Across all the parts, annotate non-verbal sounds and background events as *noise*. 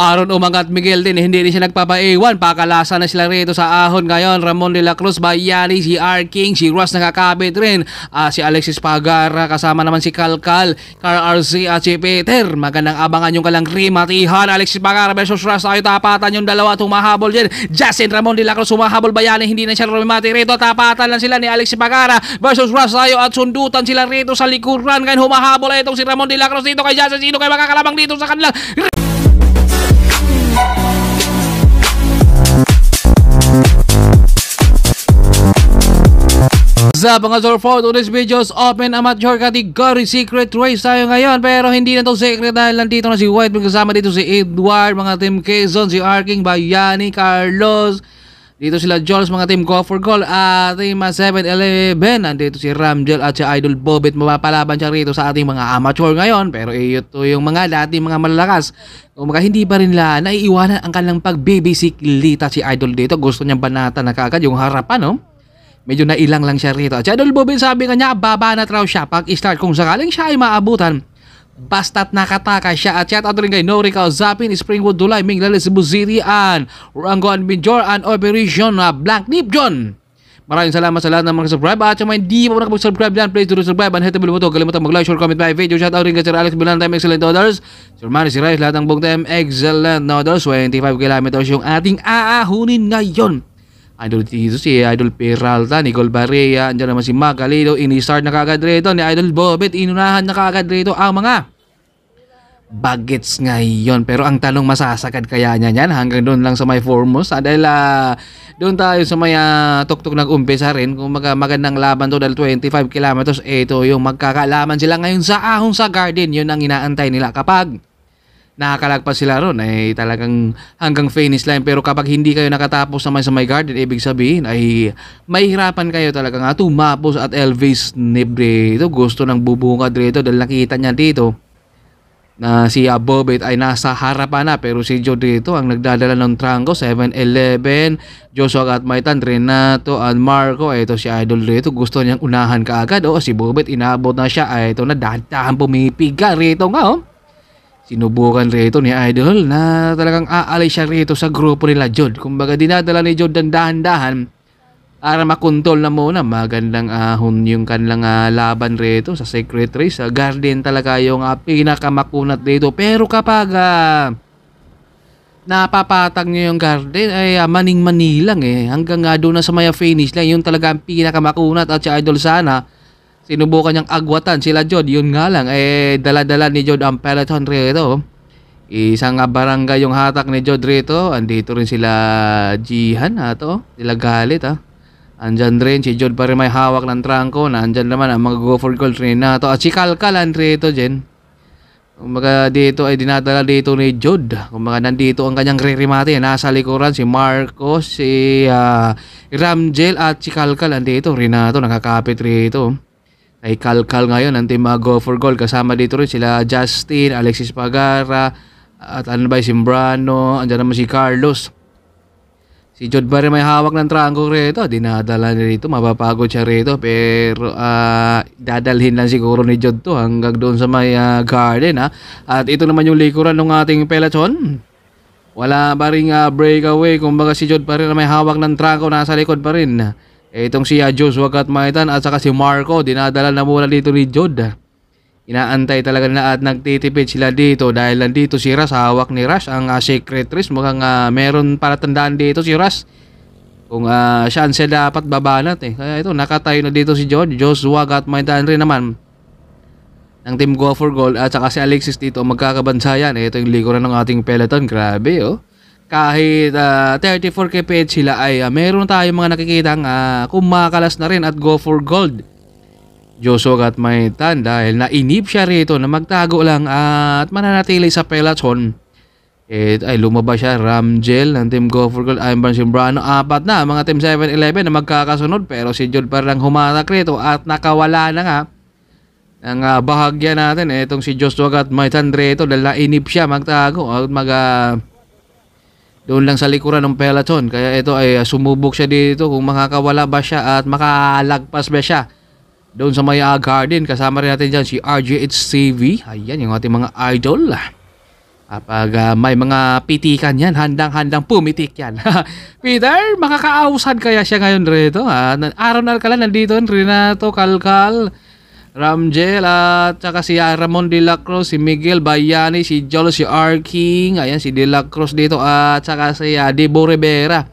Aron umangat Miguel din, hindi rin siya nagpapaiwan. Pakalasa na sila rito sa ahon ngayon. Ramon de la Cruz, Bayani, si R. King, si Ross nakakabit rin. Uh, si Alexis Pagara, kasama naman si Kalkal, Carl RC at si Peter. Magandang abangan yung kalang rimatihan. Alexis Pagara versus Ross, tayo tapatan yung dalawa. Tumahabol din. Justin Ramon de la Cruz, humahabol Bayani, hindi na siya rumimati rito. Tapatan lang sila ni Alexis Pagara versus Ross tayo at sundutan sila rito sa likuran. Ngayon humahabol itong si Ramon de la Cruz dito kay Justin. Sino kay makakalabang dito sa kanilang Sa mga sir for videos, open amateur category secret race tayo ngayon pero hindi na to secret dahil nandito na si White kasama dito si Edward, mga team Quezon, si Arking, Bayani, Carlos, dito sila Jones, mga team Go for Goal at team 7-11, nandito si Ramjel at si Idol Bobit mapapalaban siya rito sa ating mga amateur ngayon pero ito yung mga dati mga malalakas Kumbaga hindi pa rin nila naiiwanan ang kanilang pagbibisikilita si Idol dito gusto niyang banata na kagad yung harapan no? medyo nailang lang siya rito. At si Idol Bobin sabi nga niya, baba na raw siya pag start kung sakaling siya ay maabutan basta't nakataka siya at shout out rin kay Nori Kauzapin, Springwood Dulay, Minglale, Cebu City, and Rangon Binjor, and Operation uh, Black Deep John. Maraming salamat sa lahat ng mga subscribe at sa mga hindi pa nakapag-subscribe dyan, please do subscribe and hit the bell button. Kalimutan mag-like, share, comment my video. Shout out rin kay Sir Alex Bilan, time excellent orders. Sir Manny, si Rice, lahat ng buong time, excellent orders. 25 kilometers yung ating aahunin ngayon. Idol Jesus, si eh, Idol Peralta, Nicole Barrea, andyan naman si Magalilo, ini-start na kagad rito ni Idol Bobet, inunahan na kagad rito ang mga bagets ngayon. Pero ang tanong masasagad kaya niya niyan hanggang doon lang sa may Formosa dahil uh, doon tayo sa may uh, tuktok nag-umpisa rin. Kung mag magandang laban to dahil 25 kilometers, ito yung magkakalaman sila ngayon sa ahong sa garden. Yun ang inaantay nila kapag nakakalagpas sila ron ay talagang hanggang finish line pero kapag hindi kayo nakatapos naman sa my garden ibig sabihin ay mahirapan kayo talaga nga ah, tumapos at Elvis Nibre ito gusto ng bubungad rito dahil nakita niya dito na si ah, Bobet ay nasa harapan na pero si Joe dito ang nagdadala ng trangko 7-11 Joshua Maitan Renato at Marco ito si Idol dito gusto niyang unahan kaagad o si Bobet inabot na siya ay ah, ito na dahan pumipiga rito nga oh Sinubukan rito ni Idol na talagang aalay siya rito sa grupo nila Jod. Kumbaga dinadala ni Jod ng dahan-dahan para makontrol na muna. Magandang ahon yung kanilang uh, laban rito sa secret race. Sa garden talaga yung uh, pinakamakunat dito Pero kapag uh, napapatag niyo yung garden ay uh, maning-manilang eh. Hanggang uh, doon na sa maya finish line. Yung talaga ang pinakamakunat at si Idol sana Sinubukan niyang agwatan sila Jod. Yun nga lang, eh, dala-dala ni Jod ang peloton rito. Isang barangay yung hatak ni Jod rito. Andito rin sila Jihan, ha, to. Sila galit, ha. Andyan rin si Jod pa rin may hawak ng trangko. Nandyan naman ang mga go for gold rin na to. At si Kalkal rito, Jen. Kumbaga dito ay dinadala dito ni Jod. Kumbaga nandito ang kanyang ririmate. Nasa likuran si Marcos, si uh, Ramjel at si Kalkal. Andito, Renato, nakakapit rito kay Kalkal ngayon ang team go for goal kasama dito rin sila Justin, Alexis Pagara at ano ba si Mbrano andyan naman si Carlos si Jod Barre may hawak ng triangle rito dinadala niya rito mapapagod siya rito pero uh, dadalhin lang siguro ni Jod to hanggang doon sa may uh, garden ha? Ah. at ito naman yung likuran ng ating peloton wala pa rin uh, breakaway kumbaga si Jod pa rin may hawak ng triangle nasa likod pa rin eh, itong si Joshua Maitan at saka si Marco, dinadala na muna dito ni Jod. Inaantay talaga nila at nagtitipid sila dito dahil nandito si Ras, hawak ni Ras, ang uh, ah, secretress. Mukhang uh, meron para tandaan dito si Ras. Kung uh, saan siya dapat babanat eh. Kaya ito, nakatayo na dito si Jod. Joshua Maitan rin naman ng team Go for Gold at saka si Alexis dito magkakabansayan. Eh, ito yung likuran ng ating peloton. Grabe oh kahit uh, 34 kph sila ay uh, meron tayong mga nakikitang uh, kumakalas na rin at go for gold. Josog at Maitan dahil nainip siya rito na magtago lang uh, at mananatili sa peloton. It, ay lumabas siya Ramjel ng Team Go for Gold Ivan Simbrano apat na mga Team 7-Eleven na magkakasunod pero si Jod parang humatak rito at nakawala na nga ang uh, bahagya natin etong si Joshua at Maitan rito dahil nainip siya magtago at mag uh, doon lang sa likuran ng peloton. Kaya ito ay ah, sumubok siya dito kung makakawala ba siya at makalagpas ba siya. Doon sa Maya Garden, kasama rin natin dyan si RJHCV. Ayan, yung ating mga idol. Kapag uh, may mga pitikan yan, handang-handang pumitik yan. *laughs* Peter, makakaawasan kaya siya ngayon rito? Ha? Ah, araw na ka lang nandito, Renato Kalkal. Ramjela, saka si ah, Ramon De La Cruz, si Miguel Bayani, si Jolo, si R. King, ayan si De La Cruz dito at saka si uh, Debo Rivera.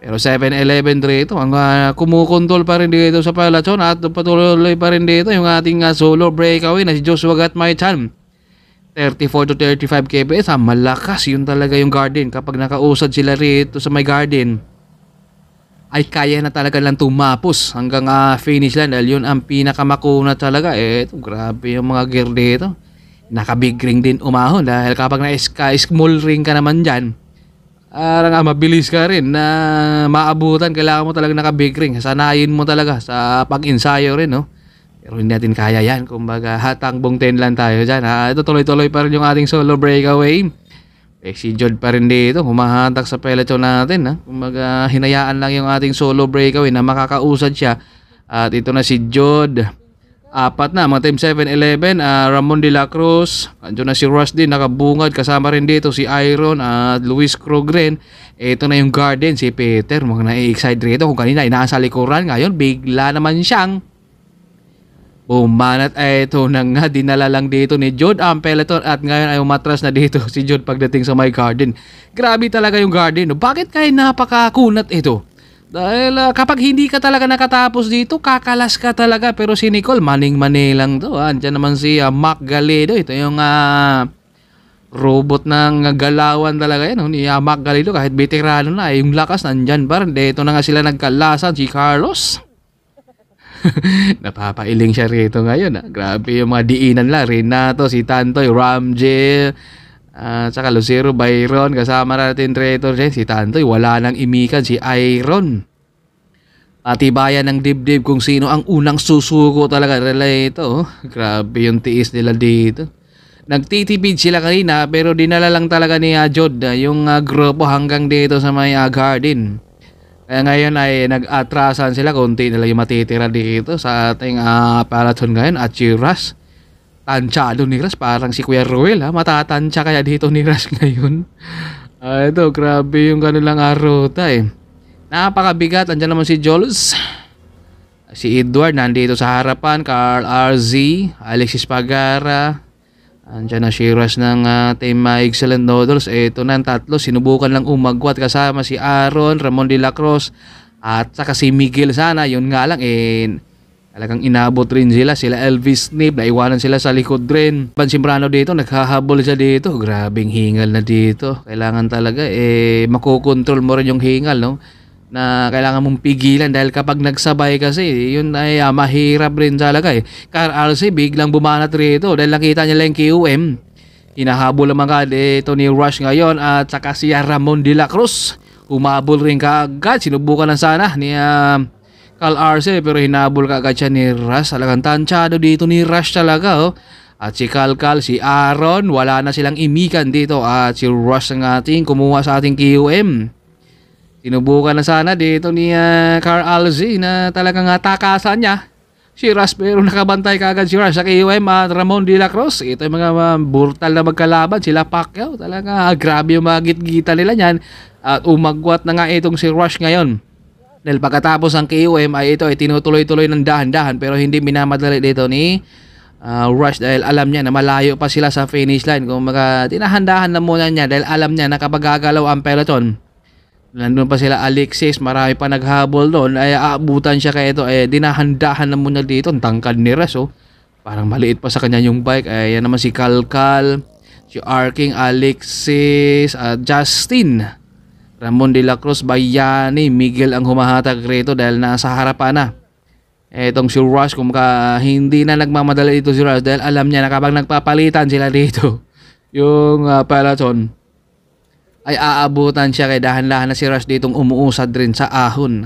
Pero 7-11 dito, ang uh, kumukontrol pa rin dito sa pelotson at patuloy pa rin dito yung ating uh, solo breakaway na si Joshua Gatmaichan. 34 to 35 kps, ah, malakas yun talaga yung garden kapag nakausad sila rito sa may garden ay kaya na talaga lang tumapos hanggang uh, finish line dahil yun ang pinakamakuna talaga eh ito, grabe yung mga gear dito naka ring din umahon dahil kapag na sky small ring ka naman dyan Ah, uh, mabilis ka rin na uh, maabutan kailangan mo talaga naka big ring sanayin mo talaga sa pag-ensayo rin no pero hindi natin kaya yan kumbaga hatang bongten lang tayo dyan ha ito tuloy-tuloy pa rin yung ating solo breakaway eh, si Jod pa rin dito, humahatak sa peloton natin. Ha? Kumbaga, hinayaan lang yung ating solo breakaway na makakausad siya. At ito na si Jod. Apat na, mga team 7-11, uh, ah, Ramon De La Cruz. Andiyan na si Rush din, nakabungad. Kasama rin dito si Iron at uh, Luis Krogren. Ito na yung garden, si Peter. Mga na-excite rito. Kung kanina, inaasa likuran. Ngayon, bigla naman siyang Umanat ay ito na nga dinala lang dito ni Jude ang Peloton at ngayon ay umatras na dito *laughs* si Jude pagdating sa my garden. Grabe talaga yung garden. Bakit kaya napakakunat ito? Dahil uh, kapag hindi ka talaga nakatapos dito, kakalas ka talaga. Pero si Nicole, maning-mani lang to. Ah. Andiyan naman si uh, Mac Galedo. Ito yung uh, robot ng galawan talaga yan. Ni uh, Mac Galedo, kahit veterano na, eh, yung lakas nandyan pa rin. Dito na nga sila nagkalasan, si Carlos. *laughs* Napapailing siya rito ngayon. Ah. Grabe yung mga diinan la. Renato, si Tantoy, Ramjel, uh, ah, saka Lucero, Byron. Kasama natin traitor dyan. Si Tantoy, wala nang imikan. Si Iron. Patibayan ng dibdib kung sino ang unang susuko talaga. Relay ito. Oh. Grabe yung tiis nila dito. Nagtitipid sila kanina pero dinala lang talaga ni uh, Jod uh, yung uh, grupo hanggang dito sa may uh, garden. Kaya eh, ngayon ay nag-atrasan sila, konti nila yung matitira dito sa ating uh, ah, palaton ngayon at si Ras. Tansyado ni Ras, parang si Kuya Ruel ha, matatansya kaya dito ni Ras *laughs* ngayon. Uh, ito, grabe yung kanilang arota ah, eh. Napakabigat, andyan naman si Jolos. Si Edward nandito sa harapan, Carl RZ, Alexis Pagara, Andiyan ang shiras ng uh, Team uh, Excellent Noodles. Ito na ang tatlo. Sinubukan lang umagwat kasama si Aaron, Ramon de la Cruz at saka si Miguel sana. Yun nga lang eh Talagang inabot rin sila. Sila Elvis Snape. Naiwanan sila sa likod rin. Pansimbrano dito. Naghahabol siya dito. Grabing hingal na dito. Kailangan talaga eh makokontrol mo rin yung hingal no na kailangan mong pigilan dahil kapag nagsabay kasi yun ay uh, mahirap rin talaga eh. Car RC biglang bumanat rito dahil nakita niya lang yung QM. Hinahabol naman mga ito ni Rush ngayon at saka si Ramon De La Cruz. Humabol rin kaagad. Sinubukan na sana ni uh, Cal RC pero hinabol kaagad siya ni Rush. Talagang tansyado dito ni Rush talaga oh. At si Kalkal, si Aaron, wala na silang imikan dito. At si Rush ng ating kumuha sa ating QM. Sinubukan na sana dito ni uh, Carl Alzi na talagang atakasan niya. Si Ras pero nakabantay kagad si Ras sa KUM at ah, Ramon De La Cruz. Ito yung mga uh, brutal na magkalaban. Sila Pacquiao. Talaga grabe yung mga gitgita nila niyan. At umagwat na nga itong si Rush ngayon. Dahil pagkatapos ang KUM ay ito ay tinutuloy-tuloy ng dahan-dahan pero hindi minamadali dito ni uh, rush dahil alam niya na malayo pa sila sa finish line. Kung maga, tinahandahan na muna niya dahil alam niya na kapag gagalaw ang peloton, Nandun pa sila Alexis, marami pa naghabol doon. Ay aabutan siya kaya ito. Eh, dinahandahan na muna dito. Ang tangkad ni Res, oh. Parang maliit pa sa kanya yung bike. Ay, yan naman si Kalkal, si Arking, Alexis, uh, Justin. Ramon de la Cruz, Bayani, Miguel ang humahatag rito dahil nasa harapan na. Etong si Rush, kumaka hindi na nagmamadali dito si Rush dahil alam niya na kapag nagpapalitan sila dito, *laughs* yung uh, peloton, ay aabutan siya kay dahan-dahan na si Rush ditong umuusad rin sa ahon.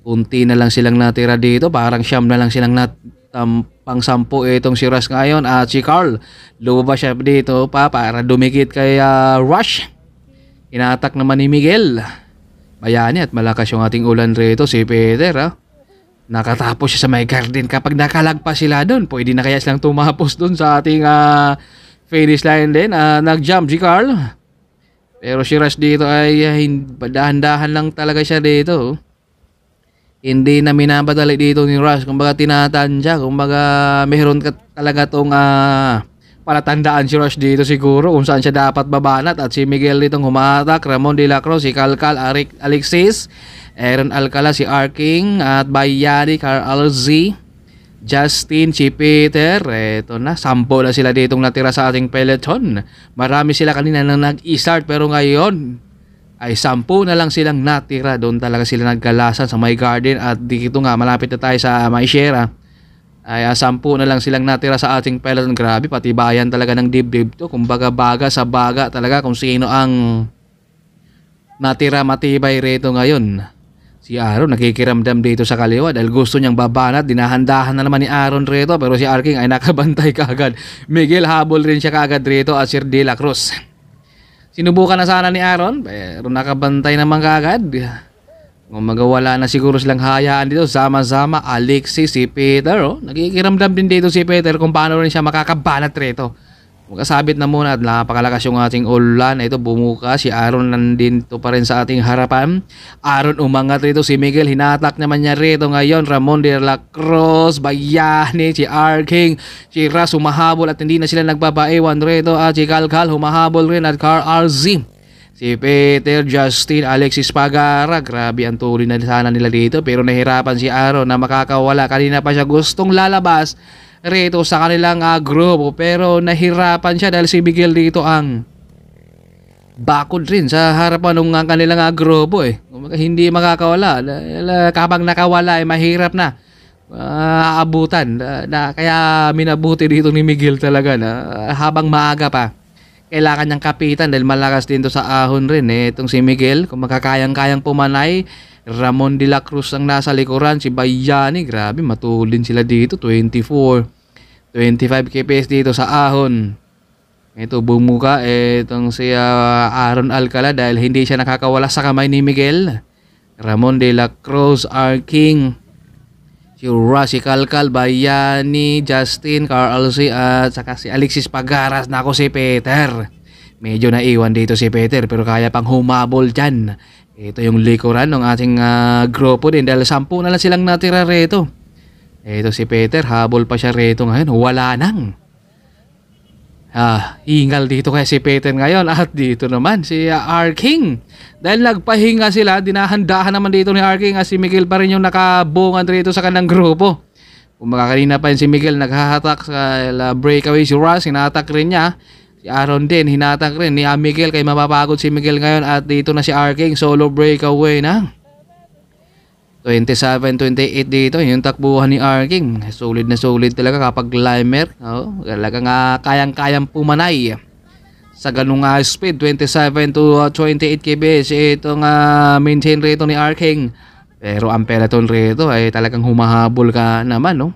Kunti na lang silang natira dito, parang siyam na lang silang nat um, pang sampu itong si Rush ngayon at si Carl. Lumabas siya dito pa para dumikit kay uh, Rush. Inatak naman ni Miguel. Bayani at malakas yung ating ulan rito si Peter ha. Ah. Nakatapos siya sa may garden. Kapag nakalagpas sila doon, pwede na kaya silang tumapos doon sa ating uh, finish line din. Uh, Nag-jump si Carl. Pero si Rush dito ay ah, dahan-dahan lang talaga siya dito. Oh. Hindi na minamadali dito ni Rush. Kumbaga tinatan siya. Kumbaga mayroon ka talaga tong uh, palatandaan si Rush dito siguro kung saan siya dapat babanat. At si Miguel ditong humatak. Ramon De La Cruz, si Calcal, Arik, Alexis, Aaron Alcala, si Arking, at Bayari, Carl Z. Justin, si Peter, eto na, sampo na sila ditong natira sa ating peloton. Marami sila kanina nang nag-start pero ngayon ay sampo na lang silang natira. Doon talaga sila nagkalasan sa My Garden at dito nga malapit na tayo sa My Share. Ay uh, sampo na lang silang natira sa ating peloton. Grabe, pati bayan talaga ng dibdib to. Kung baga-baga sa baga talaga kung sino ang natira matibay rito ngayon. Si Aaron nakikiramdam dito sa kaliwa dahil gusto niyang babanat. Dinahandahan na naman ni Aaron rito pero si Arking ay nakabantay *laughs* kaagad. Miguel habol rin siya kaagad rito at Sir De La Cruz. Sinubukan na sana ni Aaron pero nakabantay naman kaagad. Magawala na siguro silang hayaan dito. Sama-sama Alexis si Peter. Oh. Nakikiramdam din dito si Peter kung paano rin siya makakabanat rito. Magkasabit na muna at napakalakas yung ating ulan. Ito bumuka si Aaron nandito pa rin sa ating harapan. Aaron umangat rito si Miguel. Hinatak naman niya rito ngayon. Ramon de la Cruz, Bayani, si R. King, si Ras humahabol at hindi na sila nagbabaewan rito. At si Calcal humahabol rin at Car RZ. Si Peter, Justin, Alexis Pagara, grabe ang tuloy na sana nila dito pero nahirapan si Aaron na makakawala. Kanina pa siya gustong lalabas rito sa kanilang uh, grupo pero nahirapan siya dahil si Miguel dito ang bakod rin sa harapan ng ah, kanilang uh, grupo eh. Hindi makakawala. Kapag nakawala ay eh, mahirap na uh, aabutan. Uh, na, kaya minabuti dito ni Miguel talaga na uh, habang maaga pa kailangan ng kapitan dahil malakas din to sa ahon rin eh. Itong si Miguel, kung makakayang-kayang pumanay, Ramon de la Cruz ang nasa likuran, si Bayani, grabe matulin sila dito, 24. 25 KPS dito sa ahon. Ito bumuka itong si uh, Aaron Alcala dahil hindi siya nakakawala sa kamay ni Miguel. Ramon de la Cruz, our king si Rasi Kalkal, Bayani, Justin, Carlsi at saka si Alexis Pagaras na ako si Peter. Medyo naiwan dito si Peter pero kaya pang humabol dyan. Ito yung likuran ng ating uh, grupo din dahil sampu na lang silang natira rito. Ito si Peter, habol pa siya rito ngayon. Wala nang. Ah, ingal dito kay si Peyton ngayon at dito naman si uh, R. King. Dahil nagpahinga sila, dinahandahan naman dito ni R. King at si Miguel pa rin yung nakabungan dito sa kanang grupo. Kung kanina pa yun si Miguel naghahatak sa uh, breakaway si Russ, hinatak rin niya. Si Aaron din, hinatak rin ni ah, Miguel kay mapapagod si Miguel ngayon at dito na si R. King, solo breakaway na. 27-28 dito, yung takbuhan ni Arking. Solid na solid talaga kapag climber. Oh, talaga nga kayang-kayang pumanay. Sa ganung uh, speed, 27 to 28 kbs, itong uh, maintain rate ni Arking. Pero ang peloton rito ay talagang humahabol ka naman, no?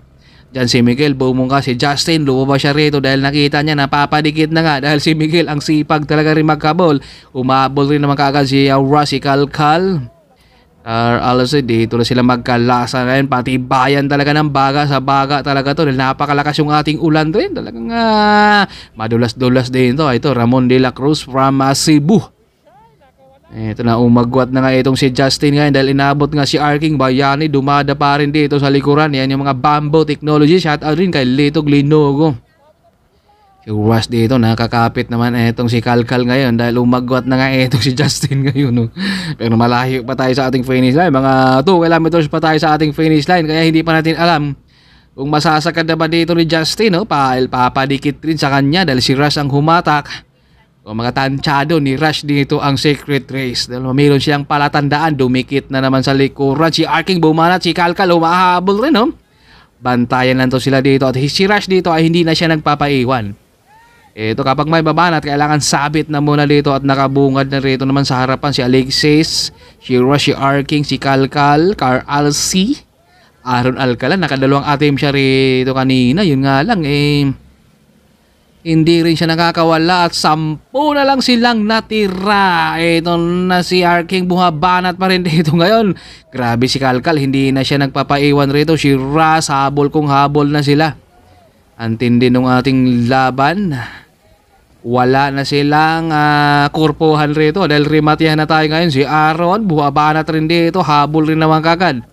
Diyan si Miguel, bumong ka si Justin, lumabas siya rito dahil nakita niya napapadikit na nga *laughs* dahil si Miguel ang sipag talaga rin magkabol. Umabol rin naman kagad si uh, ah, Rossi Calcal. Uh, alas eh, dito na sila magkalasa na yan. Pati bayan talaga ng baga sa baga talaga to. Dahil napakalakas yung ating ulan rin. Talagang uh, madulas-dulas din to. Ito, Ramon de la Cruz from uh, Cebu. Ito na, umagwat na nga itong si Justin ngayon dahil inabot nga si Arking Bayani. Dumada pa rin dito sa likuran. Yan yung mga bamboo technology. Shout out rin kay Litog Glinogo. Iwas dito, nakakapit naman itong si Kalkal ngayon dahil umagwat na nga itong si Justin *laughs* ngayon. No? Oh. Pero malayo pa tayo sa ating finish line. Mga 2 kilometers pa tayo sa ating finish line kaya hindi pa natin alam kung masasakad na ba dito ni Justin. No? Oh. Pahal, papadikit rin sa kanya dahil si Rush ang humatak. O mga tansyado ni Rush dito ang secret race. Dahil mayroon siyang palatandaan, dumikit na naman sa likuran. Si Arking bumanat, si Kalkal umahabol rin. No? Oh. Bantayan lang to sila dito at si Rush dito ay hindi na siya nagpapaiwan eh, ito kapag may babanat, kailangan sabit na muna dito at nakabungad na rito naman sa harapan si Alexis, si Rush, Arking, si Kalkal, Car Alci, Aaron Alcala. Nakadalawang atim siya rito kanina. Yun nga lang eh. Hindi rin siya nakakawala at sampu na lang silang natira. Eh, ito na si Arking bumabanat pa rin *laughs* dito ngayon. Grabe si Kalkal, hindi na siya nagpapaiwan rito. Si Rush, habol kong habol na sila. Antindi ng ating laban wala na silang uh, kurpuhan rito dahil rematihan na tayo ngayon si Aaron buhabanat rin dito habol rin naman kagad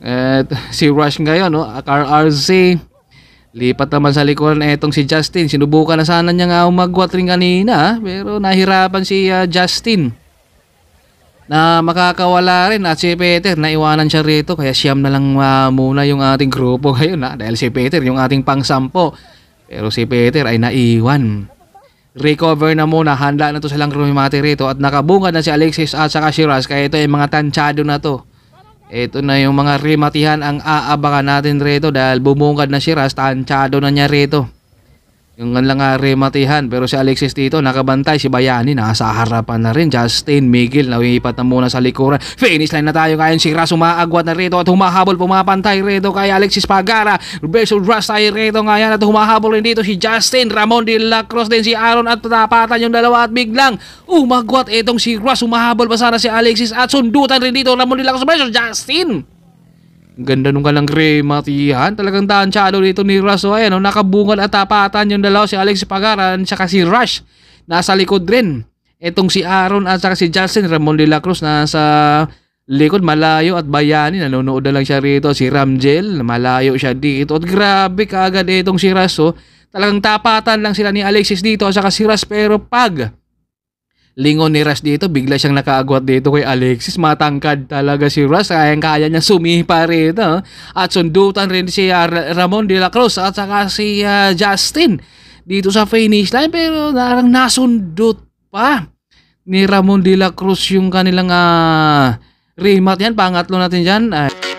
at si Rush ngayon no oh, RRC lipat naman sa likuran etong si Justin sinubukan na sana niya nga umagwat rin kanina ah, pero nahirapan si uh, Justin na makakawala rin at si Peter naiwanan siya rito kaya siyam na lang uh, muna yung ating grupo ngayon ha? dahil si Peter yung ating pangsampo pero si Peter ay naiwan recover na muna. Handa na to silang rumimati rito at nakabunga na si Alexis at saka si Ras kaya ito ay mga tansyado na to. Ito na yung mga rimatihan ang aabangan natin rito dahil bumungkad na si Ras tansyado na niya rito. Yung lang nga rematihan pero si Alexis dito nakabantay si Bayani nasa harapan na rin Justin Miguel nawipat na muna sa likuran finish line na tayo kaya si Ras umaagwat na rito at humahabol pumapantay rito kay Alexis Pagara versus Ras tayo rito ngayon at humahabol rin dito si Justin Ramon de la Cruz din si Aaron at tapatan yung dalawa at biglang umagwat itong si Ras humahabol pa sana si Alexis at sundutan rin dito Ramon de la Cruz versus Justin ang ganda nung kalangre, matihan. Talagang daan chalo ano, dito ni Rush. So, ayan, oh, nakabungal at tapatan yung dalaw si Alex Pagaran saka si Rush. Nasa likod rin. Etong si Aaron at saka si Justin Ramon de la Cruz nasa likod malayo at bayani nanonood na lang siya rito si Ramjel malayo siya dito at grabe kaagad itong si Rush oh. talagang tapatan lang sila ni Alexis dito at saka si Rush pero pag lingon ni Rush dito, bigla siyang nakaagwat dito kay Alexis. Matangkad talaga si Rush. Kayang-kaya niya sumipa rito. At sundutan rin si ah, Ramon de la Cruz at saka si uh, Justin dito sa finish line. Pero narang nasundot pa ni Ramon de la Cruz yung kanilang uh, ah, remat yan. Pangatlo natin dyan. Uh,